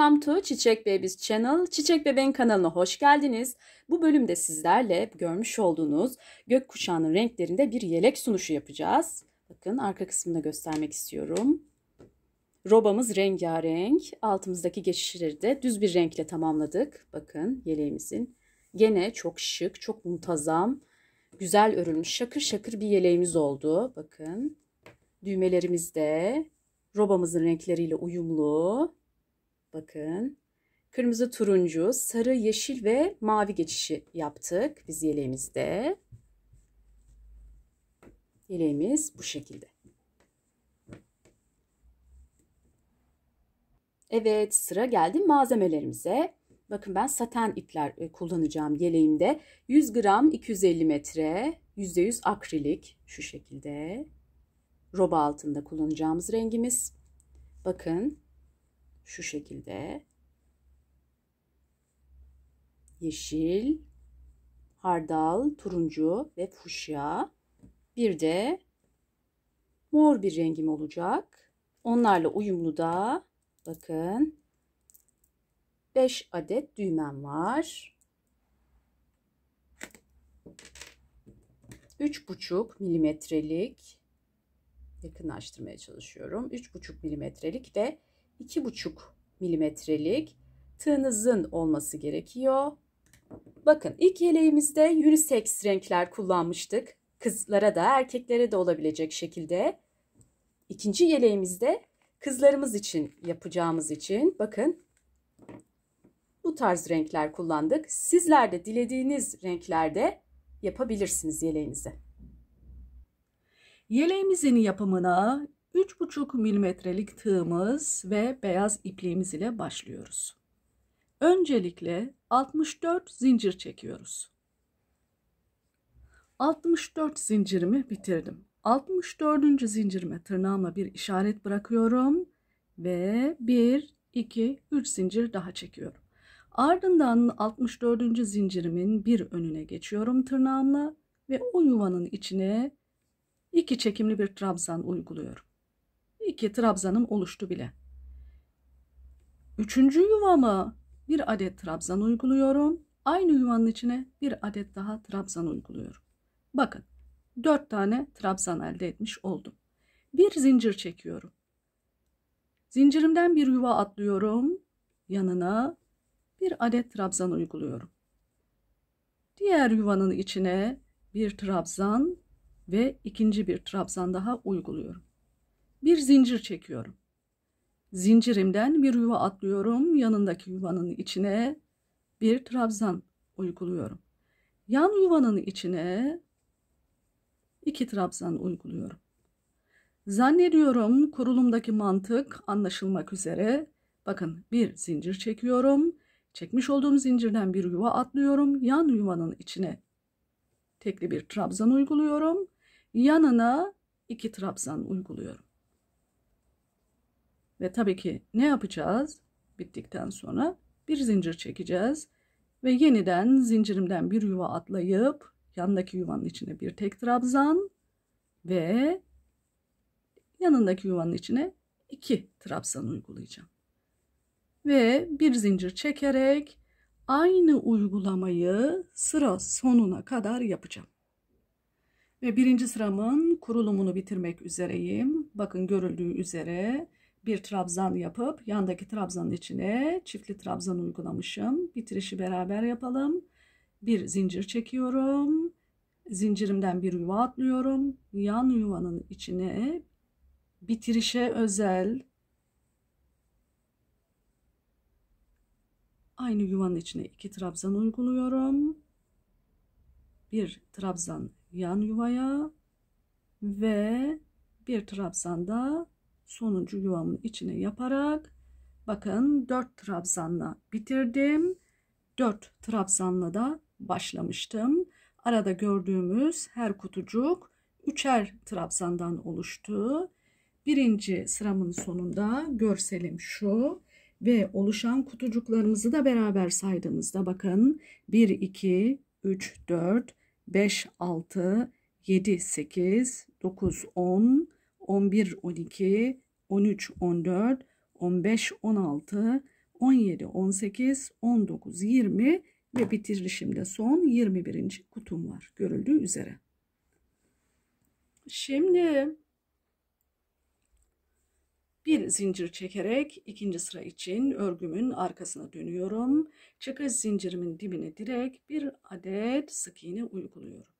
Welcome to Çiçek Babies Channel. Çiçek Bebeğin kanalına hoş geldiniz. Bu bölümde sizlerle görmüş olduğunuz gökkuşağının renklerinde bir yelek sunuşu yapacağız. Bakın arka kısmını göstermek istiyorum. Robamız rengarenk. Altımızdaki geçişleri de düz bir renkle tamamladık. Bakın yeleğimizin. Gene çok şık, çok muntazam, güzel örülmüş, şakır şakır bir yeleğimiz oldu. Bakın düğmelerimiz de robamızın renkleriyle uyumlu Bakın. Kırmızı, turuncu, sarı, yeşil ve mavi geçişi yaptık biz yeleğimizde. Yeleğimiz bu şekilde. Evet sıra geldi malzemelerimize. Bakın ben saten ipler e, kullanacağım yeleğimde. 100 gram 250 metre %100 akrilik şu şekilde. Roba altında kullanacağımız rengimiz. Bakın şu şekilde. Yeşil, hardal, turuncu ve fuşya. Bir de mor bir rengim olacak. Onlarla uyumlu da bakın 5 adet düğmem var. 3,5 milimetrelik yakınlaştırmaya çalışıyorum. 3,5 milimetrelik de 2,5 milimetrelik tığınızın olması gerekiyor. Bakın ilk yeleğimizde unisex renkler kullanmıştık. Kızlara da erkeklere de olabilecek şekilde. İkinci yeleğimizde kızlarımız için yapacağımız için bakın bu tarz renkler kullandık. Sizler de dilediğiniz renklerde yapabilirsiniz yeleğinizi. Yeleğimizin yapımına 3,5 milimetrelik tığımız ve beyaz ipliğimiz ile başlıyoruz. Öncelikle 64 zincir çekiyoruz. 64 zincirimi bitirdim. 64. zincirime tırnağıma bir işaret bırakıyorum ve 1 2 3 zincir daha çekiyorum. Ardından 64. zincirimin bir önüne geçiyorum tırnağımla ve o yuvanın içine iki çekimli bir trabzan uyguluyorum ki trabzanım oluştu bile. Üçüncü yuvama bir adet trabzan uyguluyorum. Aynı yuvanın içine bir adet daha trabzan uyguluyorum. Bakın 4 tane trabzan elde etmiş oldum. Bir zincir çekiyorum. Zincirimden bir yuva atlıyorum. Yanına bir adet trabzan uyguluyorum. Diğer yuvanın içine bir trabzan ve ikinci bir trabzan daha uyguluyorum bir zincir çekiyorum. Zincirimden bir yuva atlıyorum. Yanındaki yuvanın içine bir trabzan uyguluyorum. Yan yuvanın içine iki trabzan uyguluyorum. Zannediyorum kurulumdaki mantık anlaşılmak üzere. Bakın bir zincir çekiyorum. Çekmiş olduğum zincirden bir yuva atlıyorum. Yan yuvanın içine tekli bir trabzan uyguluyorum. Yanına iki trabzan uyguluyorum. Ve tabii ki ne yapacağız? Bittikten sonra bir zincir çekeceğiz ve yeniden zincirimden bir yuva atlayıp yandaki yuvanın içine bir tek trabzan ve yanındaki yuvanın içine iki trabzan uygulayacağım. Ve bir zincir çekerek aynı uygulamayı sıra sonuna kadar yapacağım. Ve birinci sıramın kurulumunu bitirmek üzereyim. Bakın görüldüğü üzere bir trabzan yapıp yandaki trabzanın içine çiftli trabzan uygulamışım. Bitirişi beraber yapalım. Bir zincir çekiyorum. Zincirimden bir yuva atlıyorum. Yan yuvanın içine bitirişe özel aynı yuvanın içine iki trabzan uyguluyorum. Bir trabzan yan yuvaya ve bir trabzan da sonuncu yuvamın içine yaparak bakın 4 trabzanla bitirdim. 4 trabzanla da başlamıştım. Arada gördüğümüz her kutucuk üçer trabzandan oluştu. Birinci sıramın sonunda görselim şu ve oluşan kutucuklarımızı da beraber saydığımızda bakın 1 2 3 4 5 6 7 8 9 10 11, 12, 13, 14, 15, 16, 17, 18, 19, 20 ve bitirilişimde son 21. kutum var görüldüğü üzere. Şimdi bir zincir çekerek ikinci sıra için örgümün arkasına dönüyorum. Çıkış zincirimin dibine direkt bir adet sık iğne uyguluyorum.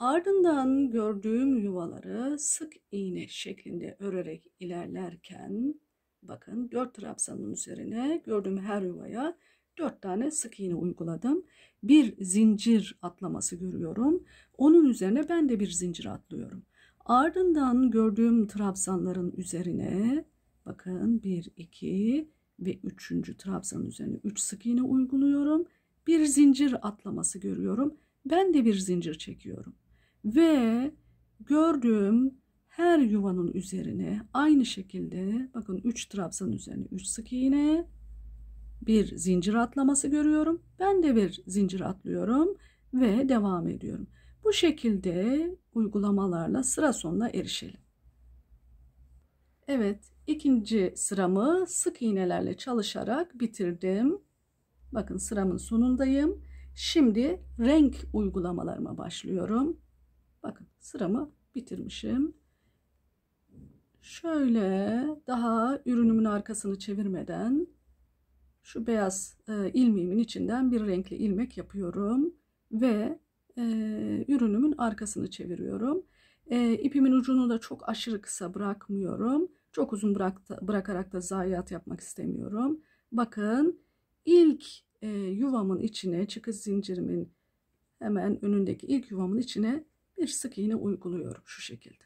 Ardından gördüğüm yuvaları sık iğne şeklinde örerek ilerlerken bakın 4 trabzanın üzerine gördüğüm her yuvaya 4 tane sık iğne uyguladım. Bir zincir atlaması görüyorum. Onun üzerine ben de bir zincir atlıyorum. Ardından gördüğüm trabzanların üzerine bakın 1 2 ve 3. trabzanın üzerine 3 sık iğne uyguluyorum. Bir zincir atlaması görüyorum. Ben de bir zincir çekiyorum ve gördüğüm her yuvanın üzerine aynı şekilde bakın 3 trabzanın üzerine 3 sık iğne bir zincir atlaması görüyorum. Ben de bir zincir atlıyorum ve devam ediyorum. Bu şekilde uygulamalarla sıra sonuna erişelim. Evet, ikinci sıramı sık iğnelerle çalışarak bitirdim. Bakın sıramın sonundayım. Şimdi renk uygulamalarıma başlıyorum. Bakın sıramı bitirmişim. Şöyle daha ürünümün arkasını çevirmeden şu beyaz e, ilmeğimin içinden bir renkli ilmek yapıyorum ve e, ürünümün arkasını çeviriyorum. E, ipimin ucunu da çok aşırı kısa bırakmıyorum. Çok uzun bırakta, bırakarak da zayiat yapmak istemiyorum. Bakın ilk e, yuvamın içine çıkış zincirimin hemen önündeki ilk yuvamın içine bir sık iğne uyguluyorum şu şekilde.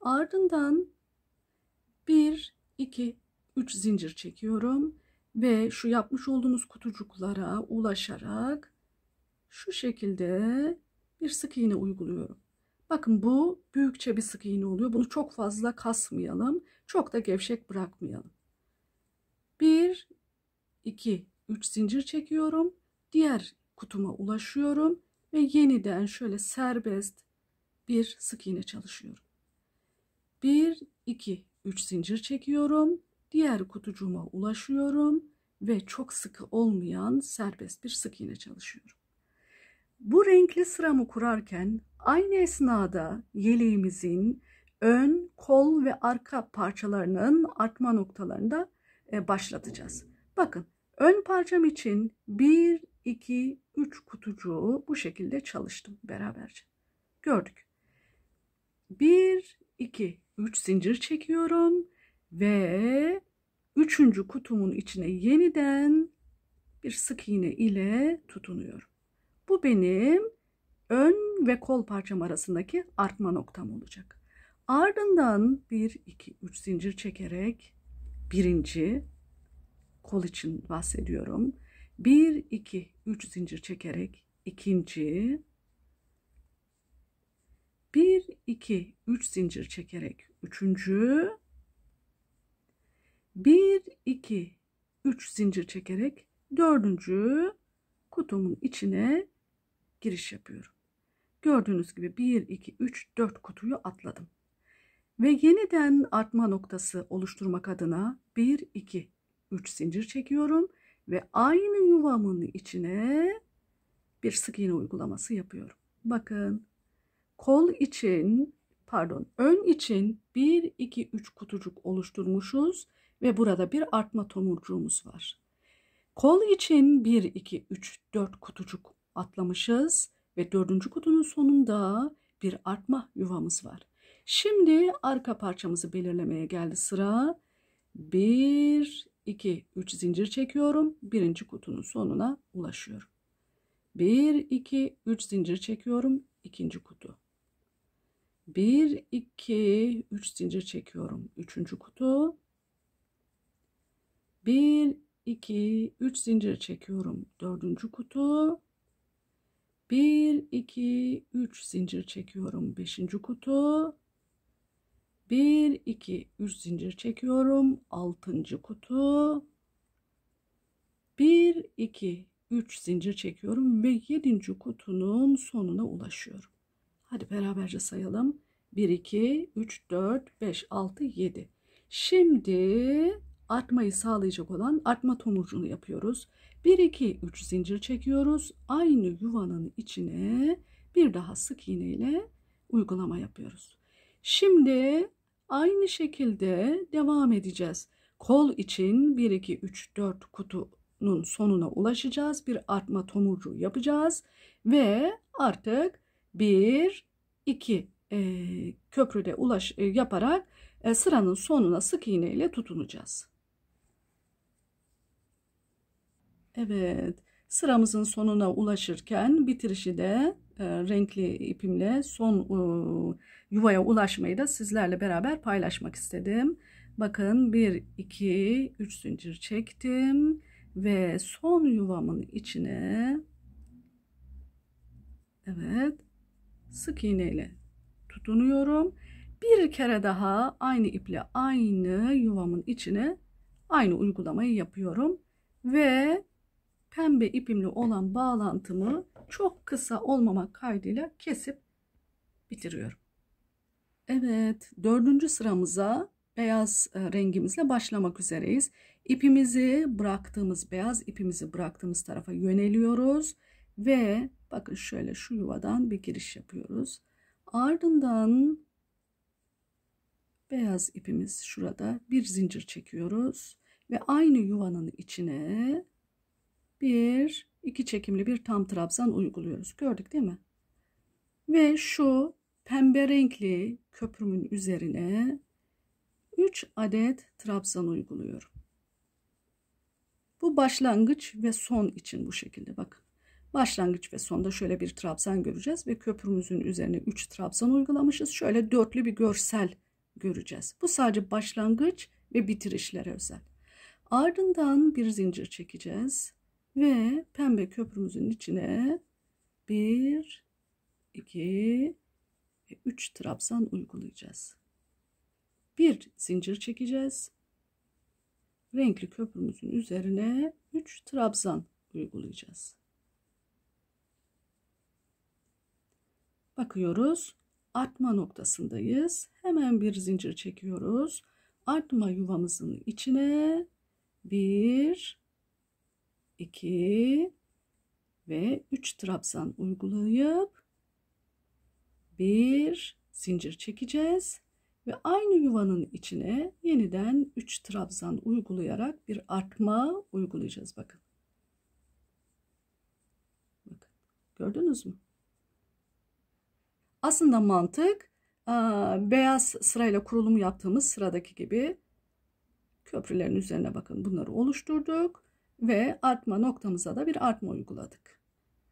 Ardından 1 2 3 zincir çekiyorum ve şu yapmış olduğunuz kutucuklara ulaşarak şu şekilde bir sık iğne uyguluyorum. Bakın bu büyükçe bir sık iğne oluyor. Bunu çok fazla kasmayalım. Çok da gevşek bırakmayalım. 1 2 3 zincir çekiyorum. Diğer kutuma ulaşıyorum ve yeniden şöyle serbest bir sık iğne çalışıyorum. 1 2 3 zincir çekiyorum. Diğer kutucuğuma ulaşıyorum ve çok sıkı olmayan serbest bir sık iğne çalışıyorum. Bu renkli sıramı kurarken aynı esnada yeleğimizin ön, kol ve arka parçalarının artma noktalarında e, başlatacağız. Bakın ön parçam için 1, 2, 3 kutucuğu bu şekilde çalıştım beraberce. Gördük. 1, 2, 3 zincir çekiyorum ve üçüncü kutumun içine yeniden bir sık iğne ile tutunuyorum. Bu benim ön ve kol parçam arasındaki artma noktam olacak. Ardından 1, 2, 3 zincir çekerek birinci kol için bahsediyorum. 1 2 3 zincir çekerek ikinci 1 2 3 zincir çekerek üçüncü 1 2 3 zincir çekerek dördüncü kutumun içine giriş yapıyorum. Gördüğünüz gibi 1 2 3 4 kutuyu atladım. Ve yeniden artma noktası oluşturmak adına 1 2 3 zincir çekiyorum ve aynı yuvamın içine bir sık iğne uygulaması yapıyorum. Bakın kol için pardon ön için 1 2 3 kutucuk oluşturmuşuz ve burada bir artma tomurcuğumuz var. Kol için 1 2 3 4 kutucuk atlamışız ve dördüncü kutunun sonunda bir artma yuvamız var. Şimdi arka parçamızı belirlemeye geldi sıra. 1 2, 3 zincir çekiyorum. Birinci kutunun sonuna ulaşıyorum. 1, 2, 3 zincir çekiyorum. ikinci kutu. 1, 2, 3 zincir çekiyorum. Üçüncü kutu. 1, 2, 3 zincir çekiyorum. Dördüncü kutu. 1, 2, 3 zincir çekiyorum. Beşinci kutu. 1 2 3 zincir çekiyorum. 6. kutu 1 2 3 zincir çekiyorum ve 7. kutunun sonuna ulaşıyorum. Hadi beraberce sayalım. 1 2 3 4 5 6 7. Şimdi artmayı sağlayacak olan artma tomurcuğunu yapıyoruz. 1 2 3 zincir çekiyoruz. Aynı yuvanın içine bir daha sık iğneyle uygulama yapıyoruz. Şimdi Aynı şekilde devam edeceğiz. Kol için 1, 2, 3, 4 kutunun sonuna ulaşacağız. Bir artma tomurcuğu yapacağız. Ve artık 1, 2 e, köprüde ulaş, e, yaparak e, sıranın sonuna sık iğne ile tutunacağız. Evet sıramızın sonuna ulaşırken bitirişi de e, renkli ipimle son e, yuvaya ulaşmayı da sizlerle beraber paylaşmak istedim. Bakın 1 2 3 zincir çektim ve son yuvamın içine evet sık iğneyle tutunuyorum. Bir kere daha aynı iple aynı yuvamın içine aynı uygulamayı yapıyorum ve pembe ipimli olan bağlantımı çok kısa olmamak kaydıyla kesip bitiriyorum. Evet dördüncü sıramıza beyaz e, rengimizle başlamak üzereyiz. İpimizi bıraktığımız beyaz ipimizi bıraktığımız tarafa yöneliyoruz ve bakın şöyle şu yuvadan bir giriş yapıyoruz. Ardından beyaz ipimiz şurada bir zincir çekiyoruz ve aynı yuvanın içine bir iki çekimli bir tam trabzan uyguluyoruz. Gördük değil mi? Ve şu pembe renkli köprümün üzerine 3 adet trabzan uyguluyorum. Bu başlangıç ve son için bu şekilde bakın. Başlangıç ve sonda şöyle bir trabzan göreceğiz ve köprümüzün üzerine 3 trabzan uygulamışız. Şöyle dörtlü bir görsel göreceğiz. Bu sadece başlangıç ve bitirişlere özel. Ardından bir zincir çekeceğiz. Ve pembe köprümüzün içine 1, 2 ve 3 trabzan uygulayacağız. Bir zincir çekeceğiz. Renkli köprümüzün üzerine 3 trabzan uygulayacağız. Bakıyoruz. Artma noktasındayız. Hemen bir zincir çekiyoruz. Artma yuvamızın içine 1 2 ve 3 trabzan uygulayıp bir zincir çekeceğiz ve aynı yuvanın içine yeniden 3 trabzan uygulayarak bir artma uygulayacağız bakın. Bakın gördünüz mü? Aslında mantık beyaz sırayla kurulum yaptığımız sıradaki gibi köprülerin üzerine bakın bunları oluşturduk ve artma noktamıza da bir artma uyguladık.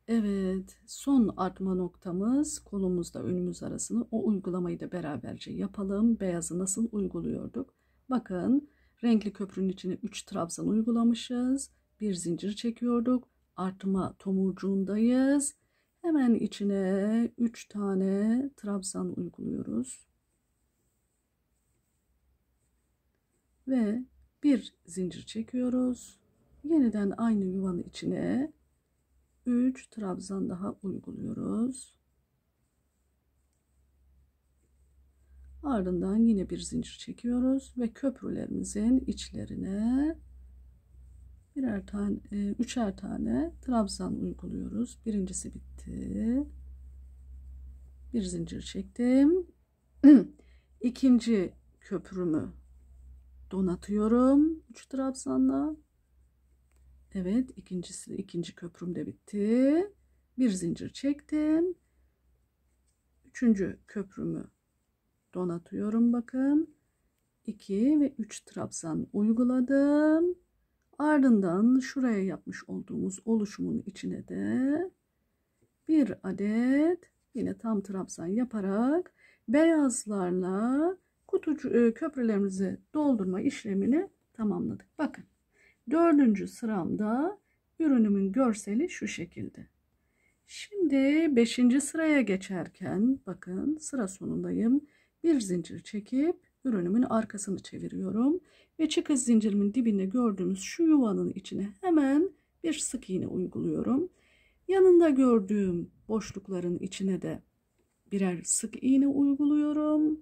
Evet son artma noktamız kolumuzda önümüz arasını o uygulamayı da beraberce yapalım. Beyazı nasıl uyguluyorduk? Bakın renkli köprünün içine 3 trabzan uygulamışız. Bir zincir çekiyorduk. Artma tomurcuğundayız. Hemen içine 3 tane trabzan uyguluyoruz. Ve bir zincir çekiyoruz yeniden aynı yuvanın içine 3 trabzan daha uyguluyoruz. Ardından yine bir zincir çekiyoruz ve köprülerimizin içlerine birer tane, e, üçer tane trabzan uyguluyoruz. Birincisi bitti. Bir zincir çektim. İkinci köprümü donatıyorum. 3 trabzanla Evet ikincisi ikinci köprüm de bitti. Bir zincir çektim. Üçüncü köprümü donatıyorum bakın. 2 ve 3 trabzan uyguladım. Ardından şuraya yapmış olduğumuz oluşumun içine de bir adet yine tam trabzan yaparak beyazlarla kutucu e, köprülerimizi doldurma işlemini tamamladık. Bakın Dördüncü sıramda ürünümün görseli şu şekilde. Şimdi beşinci sıraya geçerken bakın sıra sonundayım. Bir zincir çekip ürünümün arkasını çeviriyorum. Ve çıkış zincirimin dibinde gördüğümüz şu yuvanın içine hemen bir sık iğne uyguluyorum. Yanında gördüğüm boşlukların içine de birer sık iğne uyguluyorum.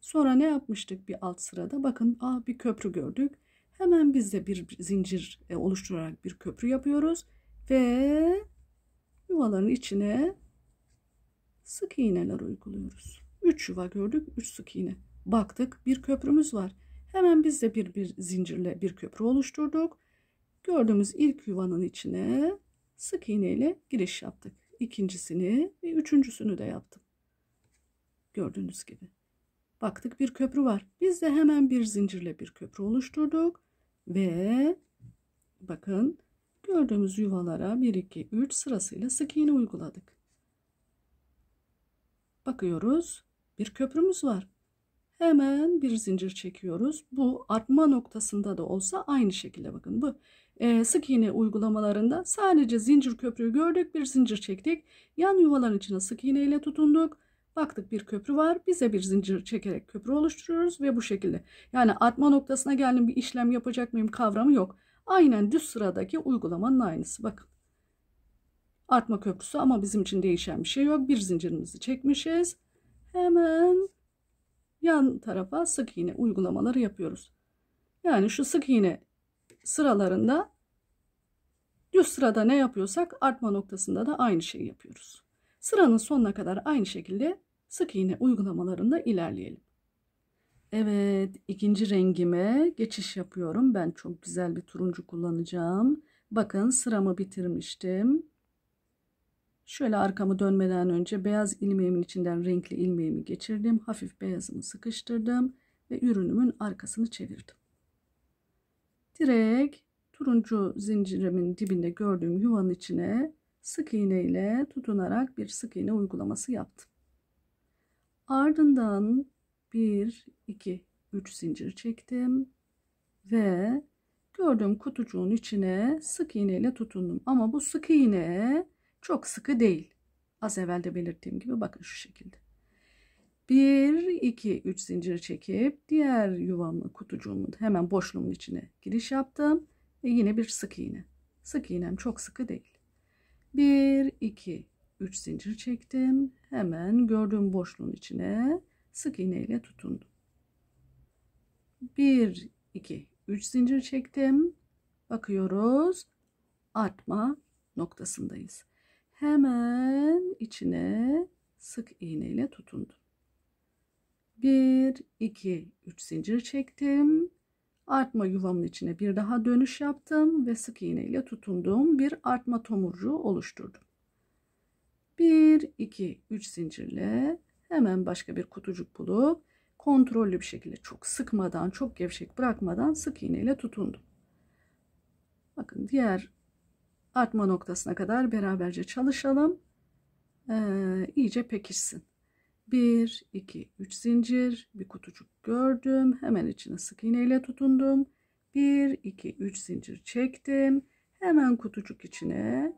Sonra ne yapmıştık bir alt sırada? Bakın ah bir köprü gördük. Hemen biz de bir zincir e, oluşturarak bir köprü yapıyoruz ve yuvaların içine sık iğneler uyguluyoruz. 3 yuva gördük, 3 sık iğne. Baktık bir köprümüz var. Hemen biz de bir, bir zincirle bir köprü oluşturduk. Gördüğümüz ilk yuvanın içine sık iğneyle giriş yaptık. İkincisini ve üçüncüsünü de yaptım. Gördüğünüz gibi. Baktık bir köprü var. Biz de hemen bir zincirle bir köprü oluşturduk ve bakın gördüğümüz yuvalara 1 2 3 sırasıyla sık iğne uyguladık. Bakıyoruz. Bir köprümüz var. Hemen bir zincir çekiyoruz. Bu artma noktasında da olsa aynı şekilde bakın bu e, sık iğne uygulamalarında sadece zincir köprüyü gördük bir zincir çektik yan yuvaların içine sık iğne ile tutunduk Baktık bir köprü var. Bize bir zincir çekerek köprü oluşturuyoruz ve bu şekilde. Yani atma noktasına geldim bir işlem yapacak mıyım kavramı yok. Aynen düz sıradaki uygulamanın aynısı. Bakın. Artma köprüsü ama bizim için değişen bir şey yok. Bir zincirimizi çekmişiz. Hemen yan tarafa sık iğne uygulamaları yapıyoruz. Yani şu sık iğne sıralarında düz sırada ne yapıyorsak artma noktasında da aynı şeyi yapıyoruz. Sıranın sonuna kadar aynı şekilde sık iğne uygulamalarında ilerleyelim. Evet ikinci rengime geçiş yapıyorum. Ben çok güzel bir turuncu kullanacağım. Bakın sıramı bitirmiştim. Şöyle arkamı dönmeden önce beyaz ilmeğimin içinden renkli ilmeğimi geçirdim. Hafif beyazımı sıkıştırdım ve ürünümün arkasını çevirdim. Direkt turuncu zincirimin dibinde gördüğüm yuvanın içine sık iğne ile tutunarak bir sık iğne uygulaması yaptım. Ardından 1, 2, 3 zincir çektim ve gördüğüm kutucuğun içine sık iğne ile tutundum. Ama bu sık iğne çok sıkı değil. Az evvel de belirttiğim gibi bakın şu şekilde. 1, 2, 3 zincir çekip diğer yuvamı kutucuğumun hemen boşluğumun içine giriş yaptım. Ve yine bir sık iğne. Sık iğnem çok sıkı değil. 1 2 3 zincir çektim. Hemen gördüğüm boşluğun içine sık iğne ile tutundum. 1 2 3 zincir çektim. Bakıyoruz. Artma noktasındayız. Hemen içine sık iğne ile tutundum. 1 2 3 zincir çektim. Artma yuvamın içine bir daha dönüş yaptım ve sık iğne ile tutunduğum bir artma tomurcuğu oluşturdum. 1, 2, 3 zincirle hemen başka bir kutucuk bulup kontrollü bir şekilde çok sıkmadan, çok gevşek bırakmadan sık iğne ile tutundum. Bakın diğer artma noktasına kadar beraberce çalışalım. Ee, iyice pekişsin. 1, 2, 3 zincir, bir kutucuk gördüm. Hemen içine sık iğneyle tutundum. 1, 2, 3 zincir çektim. Hemen kutucuk içine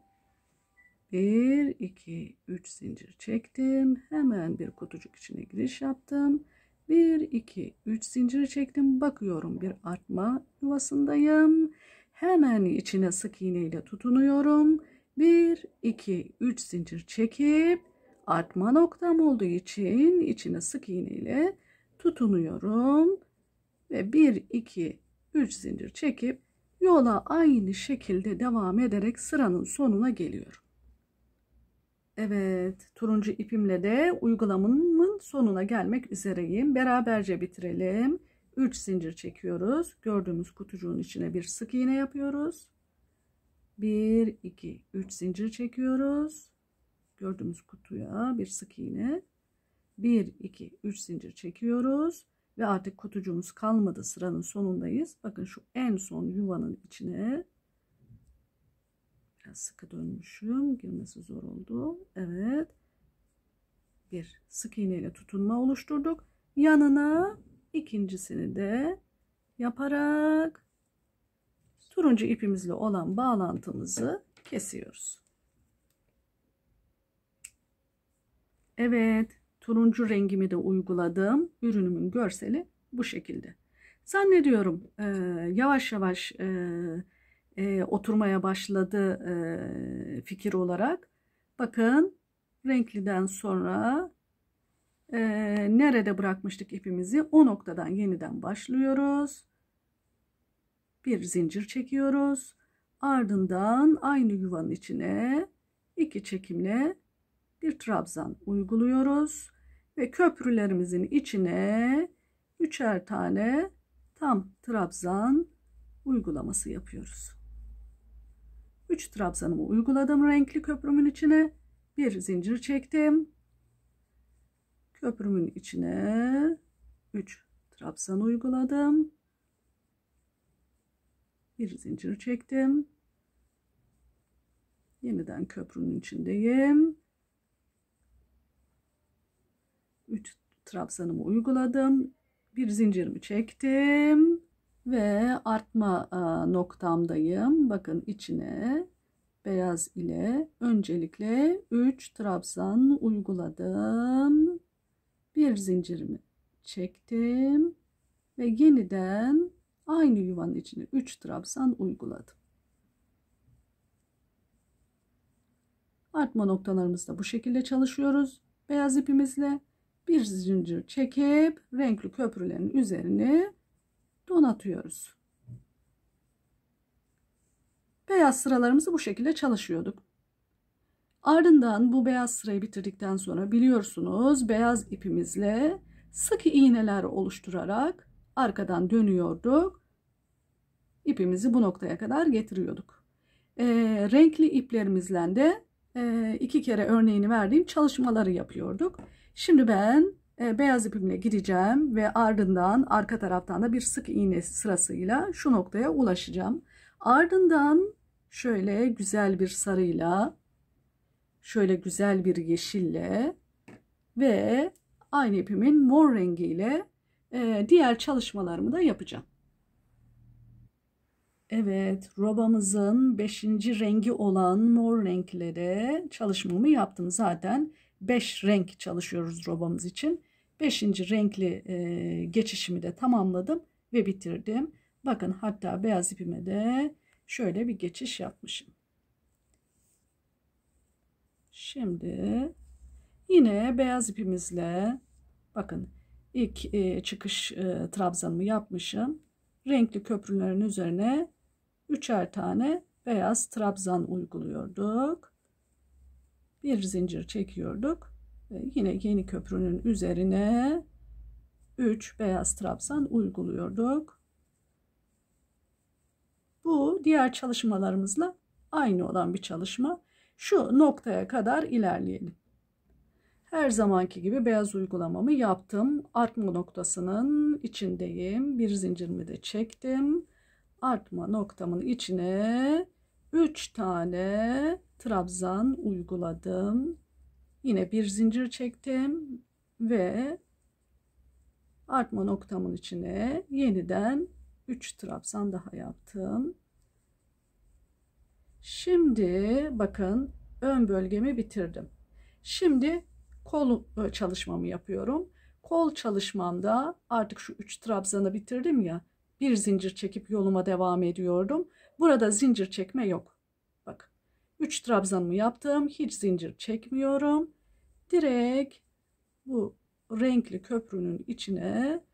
1, 2, 3 zincir çektim. Hemen bir kutucuk içine giriş yaptım. 1, 2, 3 zincir çektim. Bakıyorum bir artma yuvasındayım. Hemen içine sık iğneyle tutunuyorum. 1, 2, 3 zincir çekip artma noktam olduğu için içine sık iğne ile tutunuyorum ve 1 2 3 zincir çekip yola aynı şekilde devam ederek sıranın sonuna geliyorum. Evet, turuncu ipimle de uygulamamın sonuna gelmek üzereyim. Beraberce bitirelim. 3 zincir çekiyoruz. Gördüğümüz kutucuğun içine bir sık iğne yapıyoruz. 1 2 3 zincir çekiyoruz gördüğümüz kutuya bir sık iğne 1 2 3 zincir çekiyoruz ve artık kutucuğumuz kalmadı sıranın sonundayız bakın şu en son yuvanın içine biraz sıkı dönmüşüm girmesi zor oldu evet bir sık iğneyle tutunma oluşturduk yanına ikincisini de yaparak turuncu ipimizle olan bağlantımızı kesiyoruz Evet turuncu rengimi de uyguladım. Ürünümün görseli bu şekilde. Zannediyorum e, yavaş yavaş e, e, oturmaya başladı e, fikir olarak. Bakın renkliden sonra e, nerede bırakmıştık ipimizi o noktadan yeniden başlıyoruz. Bir zincir çekiyoruz. Ardından aynı yuvanın içine iki çekimle bir trabzan uyguluyoruz ve köprülerimizin içine üçer tane tam trabzan uygulaması yapıyoruz. 3 trabzanımı uyguladım renkli köprümün içine. Bir zincir çektim. Köprümün içine 3 trabzan uyguladım. Bir zincir çektim. Yeniden köprünün içindeyim. 3 trabzanımı uyguladım. Bir zincirimi çektim ve artma e, noktamdayım. Bakın içine beyaz ile öncelikle 3 trabzan uyguladım. Bir zincirimi çektim ve yeniden aynı yuvanın içine 3 trabzan uyguladım. Artma noktalarımızda bu şekilde çalışıyoruz beyaz ipimizle bir zincir çekip renkli köprülerin üzerine donatıyoruz. Beyaz sıralarımızı bu şekilde çalışıyorduk. Ardından bu beyaz sırayı bitirdikten sonra biliyorsunuz beyaz ipimizle sık iğneler oluşturarak arkadan dönüyorduk. İpimizi bu noktaya kadar getiriyorduk. E, renkli iplerimizle de e, iki kere örneğini verdiğim çalışmaları yapıyorduk. Şimdi ben e, beyaz ipimle gireceğim ve ardından arka taraftan da bir sık iğne sırasıyla şu noktaya ulaşacağım. Ardından şöyle güzel bir sarıyla şöyle güzel bir yeşille ve aynı ipimin mor rengiyle e, diğer çalışmalarımı da yapacağım. Evet, robamızın beşinci rengi olan mor renklere çalışmamı yaptım zaten. 5 renk çalışıyoruz robamız için. 5. renkli e, geçişimi de tamamladım ve bitirdim. Bakın hatta beyaz ipime de şöyle bir geçiş yapmışım. Şimdi yine beyaz ipimizle bakın ilk e, çıkış e, trabzanımı yapmışım. Renkli köprülerin üzerine üçer tane beyaz trabzan uyguluyorduk bir zincir çekiyorduk. Ee, yine yeni köprünün üzerine 3 beyaz trabzan uyguluyorduk. Bu diğer çalışmalarımızla aynı olan bir çalışma. Şu noktaya kadar ilerleyelim. Her zamanki gibi beyaz uygulamamı yaptım. Artma noktasının içindeyim. Bir zincirimi de çektim. Artma noktamın içine 3 tane trabzan uyguladım. Yine bir zincir çektim ve artma noktamın içine yeniden 3 trabzan daha yaptım. Şimdi bakın ön bölgemi bitirdim. Şimdi kol e, çalışmamı yapıyorum. Kol çalışmamda artık şu 3 trabzanı bitirdim ya. Bir zincir çekip yoluma devam ediyordum. Burada zincir çekme yok. 3 trabzanımı yaptım. Hiç zincir çekmiyorum. Direkt bu renkli köprünün içine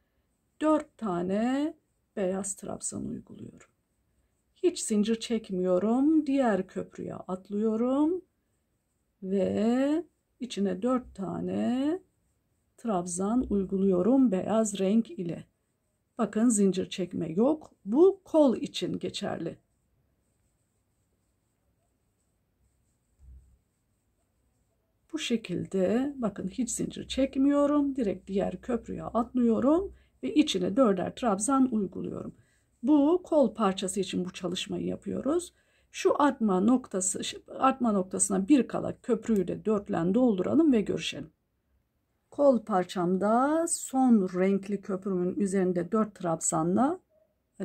4 tane beyaz trabzan uyguluyorum. Hiç zincir çekmiyorum. Diğer köprüye atlıyorum ve içine 4 tane trabzan uyguluyorum beyaz renk ile. Bakın zincir çekme yok. Bu kol için geçerli. Bu şekilde bakın hiç zincir çekmiyorum. Direkt diğer köprüye atlıyorum ve içine dörder trabzan uyguluyorum. Bu kol parçası için bu çalışmayı yapıyoruz. Şu artma noktası artma noktasına bir kala köprüyü de dörtlen dolduralım ve görüşelim. Kol parçamda son renkli köprümün üzerinde dört trabzanla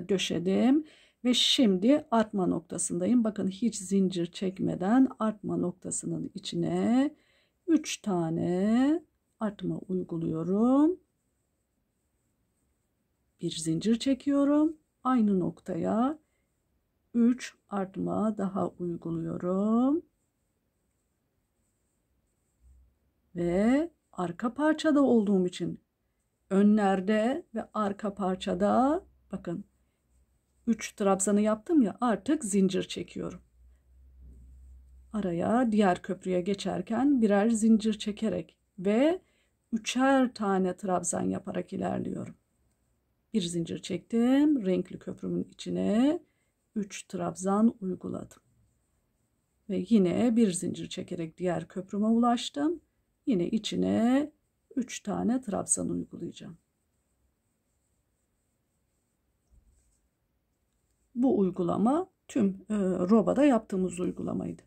döşedim ve şimdi artma noktasındayım. Bakın hiç zincir çekmeden artma noktasının içine 3 tane artma uyguluyorum. Bir zincir çekiyorum. Aynı noktaya 3 artma daha uyguluyorum. Ve arka parçada olduğum için önlerde ve arka parçada bakın 3 trabzanı yaptım ya artık zincir çekiyorum araya diğer köprüye geçerken birer zincir çekerek ve üçer tane trabzan yaparak ilerliyorum. Bir zincir çektim, renkli köprümün içine 3 trabzan uyguladım. Ve yine bir zincir çekerek diğer köprüme ulaştım. Yine içine 3 tane trabzan uygulayacağım. Bu uygulama tüm e, robada yaptığımız uygulamaydı.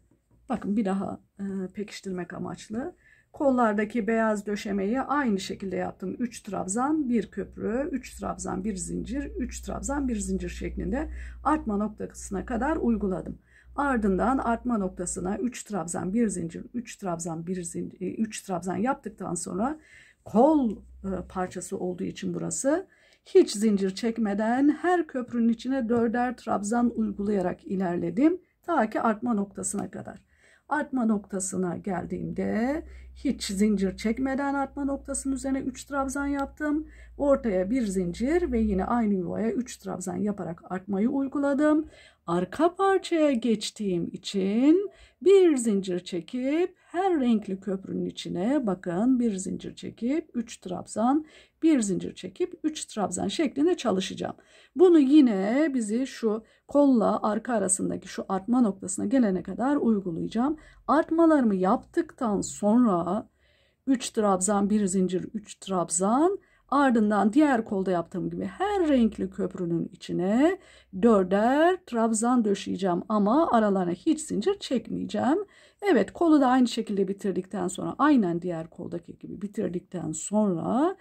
Bakın bir daha e, pekiştirmek amaçlı. Kollardaki beyaz döşemeyi aynı şekilde yaptım. 3 trabzan, 1 köprü, 3 trabzan, 1 zincir, 3 trabzan, 1 zincir şeklinde artma noktasına kadar uyguladım. Ardından artma noktasına 3 trabzan, 1 zincir, 3 trabzan, 1 zincir, 3 e, trabzan yaptıktan sonra kol e, parçası olduğu için burası hiç zincir çekmeden her köprünün içine dörder trabzan uygulayarak ilerledim ta ki artma noktasına kadar artma noktasına geldiğimde hiç zincir çekmeden artma noktasının üzerine 3 trabzan yaptım. Ortaya bir zincir ve yine aynı yuvaya 3 trabzan yaparak artmayı uyguladım. Arka parçaya geçtiğim için bir zincir çekip her renkli köprünün içine bakın bir zincir çekip 3 trabzan, bir zincir çekip 3 trabzan şeklinde çalışacağım. Bunu yine bizi şu kolla arka arasındaki şu artma noktasına gelene kadar uygulayacağım. Artmalarımı yaptıktan sonra 3 trabzan, bir zincir, 3 trabzan ardından diğer kolda yaptığım gibi her renkli köprünün içine dörder trabzan döşeyeceğim ama aralarına hiç zincir çekmeyeceğim. Evet kolu da aynı şekilde bitirdikten sonra aynen diğer koldaki gibi bitirdikten sonra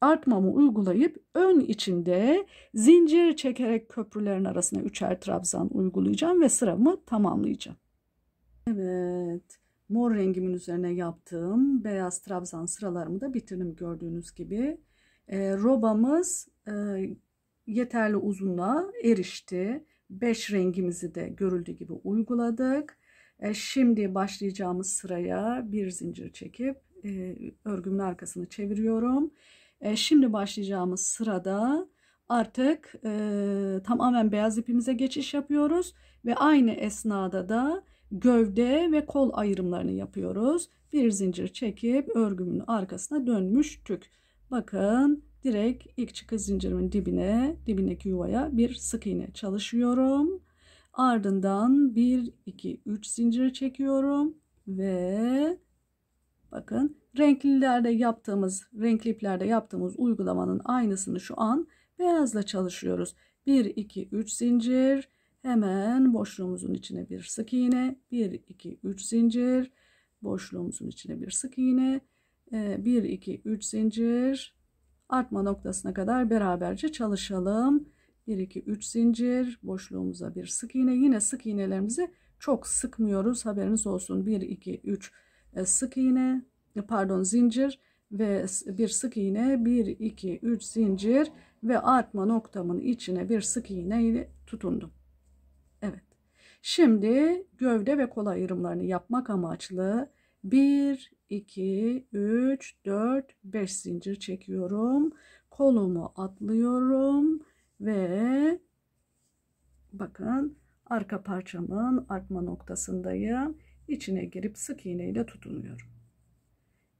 artmamı uygulayıp ön içinde zincir çekerek köprülerin arasına üçer trabzan uygulayacağım ve sıramı tamamlayacağım. Evet. Mor rengimin üzerine yaptığım beyaz trabzan sıralarımı da bitirdim gördüğünüz gibi. E, robamız e, yeterli uzunluğa erişti. 5 rengimizi de görüldüğü gibi uyguladık. E, şimdi başlayacağımız sıraya bir zincir çekip e, örgümün arkasını çeviriyorum. E, şimdi başlayacağımız sırada artık e, tamamen beyaz ipimize geçiş yapıyoruz ve aynı esnada da gövde ve kol ayrımlarını yapıyoruz. Bir zincir çekip örgümün arkasına dönmüştük. Bakın direkt ilk çıkı zincirimin dibine, dibindeki yuvaya bir sık iğne çalışıyorum. Ardından 1 2 3 zincir çekiyorum ve bakın renklilerde yaptığımız, renkli iplerde yaptığımız uygulamanın aynısını şu an beyazla çalışıyoruz. 1 2 3 zincir Hemen boşluğumuzun içine bir sık iğne, 1 2 3 zincir, boşluğumuzun içine bir sık iğne, 1 2 3 zincir artma noktasına kadar beraberce çalışalım. 1 2 3 zincir, boşluğumuza bir sık iğne. Yine sık iğnelerimizi çok sıkmıyoruz. Haberiniz olsun. 1 2 3 sık iğne, e, pardon zincir ve bir sık iğne 1 2 3 zincir ve artma noktamın içine bir sık iğne tutundum. Şimdi gövde ve kol ayrımlarını yapmak amaçlı 1, 2, 3, 4, 5 zincir çekiyorum. Kolumu atlıyorum ve bakın arka parçamın artma noktasındayım. İçine girip sık iğneyle tutunuyorum.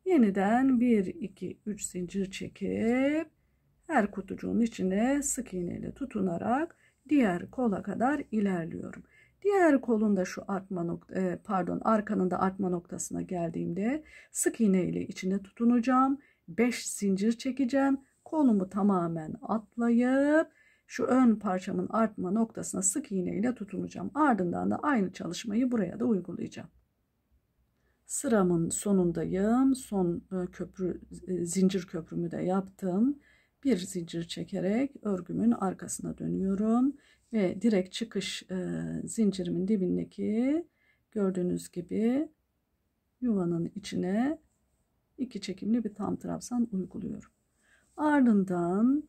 Yeniden 1, 2, 3 zincir çekip her kutucuğun içine sık iğneyle tutunarak diğer kola kadar ilerliyorum. Diğer kolunda şu artma nokta, e, pardon arkanın da artma noktasına geldiğimde sık iğne ile içine tutunacağım. 5 zincir çekeceğim. Kolumu tamamen atlayıp şu ön parçamın artma noktasına sık iğne ile tutunacağım. Ardından da aynı çalışmayı buraya da uygulayacağım. Sıramın sonundayım. Son e, köprü e, zincir köprümü de yaptım. Bir zincir çekerek örgümün arkasına dönüyorum ve direkt çıkış e, zincirimin dibindeki gördüğünüz gibi yuvanın içine iki çekimli bir tam trabzan uyguluyorum. Ardından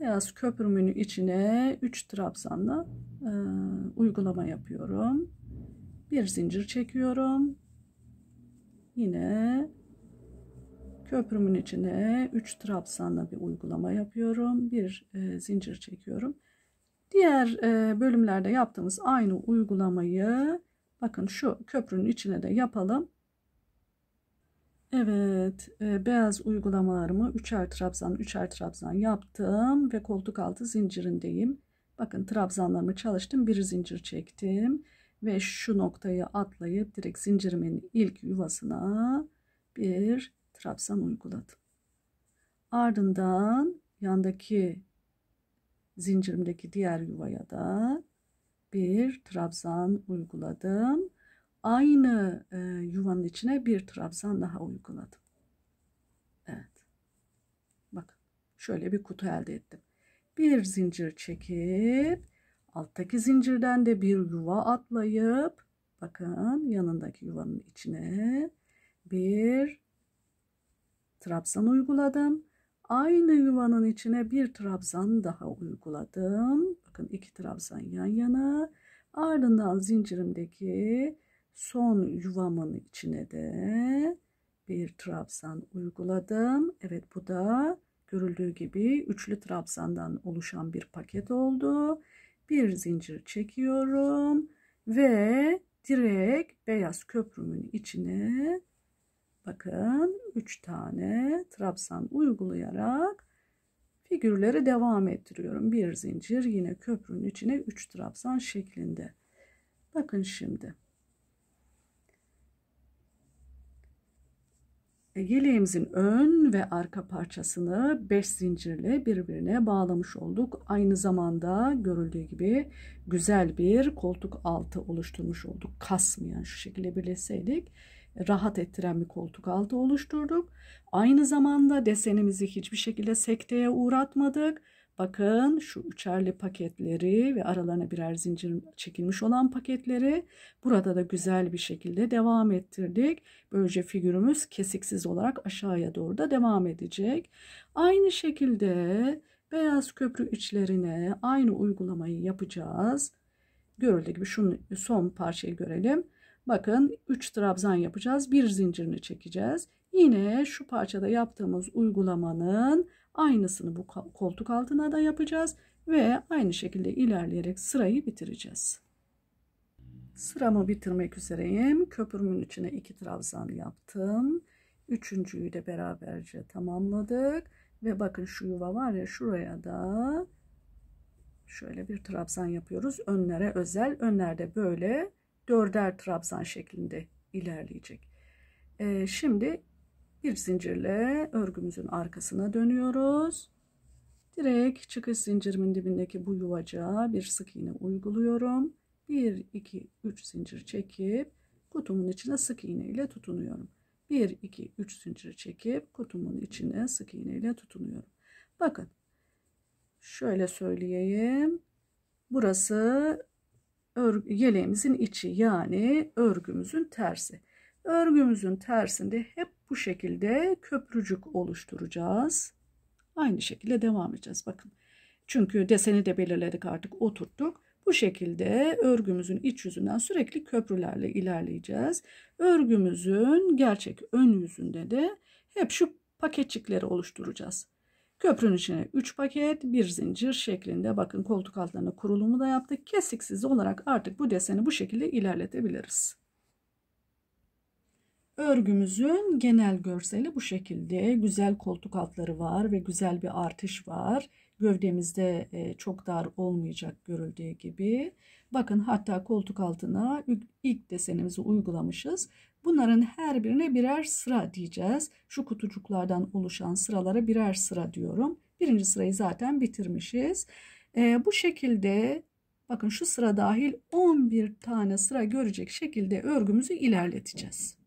beyaz köprümün içine 3 trabzanla e, uygulama yapıyorum. Bir zincir çekiyorum. Yine Köprümün içine 3 trabzanla bir uygulama yapıyorum. Bir e, zincir çekiyorum. Diğer e, bölümlerde yaptığımız aynı uygulamayı bakın şu köprünün içine de yapalım. Evet e, beyaz uygulamalarımı üçer trabzan üçer trabzan yaptım ve koltuk altı zincirindeyim. Bakın trabzanlarımı çalıştım bir zincir çektim ve şu noktayı atlayıp direkt zincirimin ilk yuvasına bir trabzan uyguladım. Ardından yandaki zincirimdeki diğer yuvaya da bir trabzan uyguladım. Aynı e, yuvanın içine bir trabzan daha uyguladım. Evet. Bak, şöyle bir kutu elde ettim. Bir zincir çekip alttaki zincirden de bir yuva atlayıp bakın yanındaki yuvanın içine bir trabzan uyguladım. Aynı yuvanın içine bir trabzan daha uyguladım. Bakın iki trabzan yan yana. Ardından zincirimdeki son yuvamın içine de bir trabzan uyguladım. Evet bu da görüldüğü gibi üçlü trabzandan oluşan bir paket oldu. Bir zincir çekiyorum ve direkt beyaz köprümün içine bakın 3 tane trabzan uygulayarak figürleri devam ettiriyorum. Bir zincir yine köprünün içine 3 trabzan şeklinde. Bakın şimdi. E, yeleğimizin ön ve arka parçasını 5 zincirle birbirine bağlamış olduk. Aynı zamanda görüldüğü gibi güzel bir koltuk altı oluşturmuş olduk. Kasmayan şu şekilde birleşseydik rahat ettiren bir koltuk altı oluşturduk. Aynı zamanda desenimizi hiçbir şekilde sekteye uğratmadık. Bakın şu üçerli paketleri ve aralarına birer zincir çekilmiş olan paketleri burada da güzel bir şekilde devam ettirdik. Böylece figürümüz kesiksiz olarak aşağıya doğru da devam edecek. Aynı şekilde beyaz köprü içlerine aynı uygulamayı yapacağız. Görüldüğü gibi şunun son parçayı görelim. Bakın 3 trabzan yapacağız. Bir zincirini çekeceğiz. Yine şu parçada yaptığımız uygulamanın aynısını bu koltuk altına da yapacağız ve aynı şekilde ilerleyerek sırayı bitireceğiz. Sıramı bitirmek üzereyim. Köpürümün içine iki trabzan yaptım. Üçüncüyü de beraberce tamamladık. Ve bakın şu yuva var ya şuraya da şöyle bir trabzan yapıyoruz. Önlere özel. Önlerde böyle dörder trabzan şeklinde ilerleyecek. Ee, şimdi bir zincirle örgümüzün arkasına dönüyoruz. Direkt çıkış zincirimin dibindeki bu yuvaca bir sık iğne uyguluyorum. 1, 2, 3 zincir çekip kutumun içine sık iğne ile tutunuyorum. 1, 2, 3 zincir çekip kutumun içine sık iğne ile tutunuyorum. Bakın şöyle söyleyeyim. Burası örgü, yeleğimizin içi yani örgümüzün tersi. Örgümüzün tersinde hep bu şekilde köprücük oluşturacağız. Aynı şekilde devam edeceğiz bakın. Çünkü deseni de belirledik artık oturttuk. Bu şekilde örgümüzün iç yüzünden sürekli köprülerle ilerleyeceğiz. Örgümüzün gerçek ön yüzünde de hep şu paketçikleri oluşturacağız. Köprünün içine 3 paket, bir zincir şeklinde bakın koltuk altlarına kurulumu da yaptık. Kesiksiz olarak artık bu deseni bu şekilde ilerletebiliriz. Örgümüzün genel görseli bu şekilde. Güzel koltuk altları var ve güzel bir artış var. Gövdemizde e, çok dar olmayacak görüldüğü gibi. Bakın hatta koltuk altına ilk desenimizi uygulamışız. Bunların her birine birer sıra diyeceğiz. Şu kutucuklardan oluşan sıralara birer sıra diyorum. Birinci sırayı zaten bitirmişiz. E, bu şekilde bakın şu sıra dahil 11 tane sıra görecek şekilde örgümüzü ilerleteceğiz.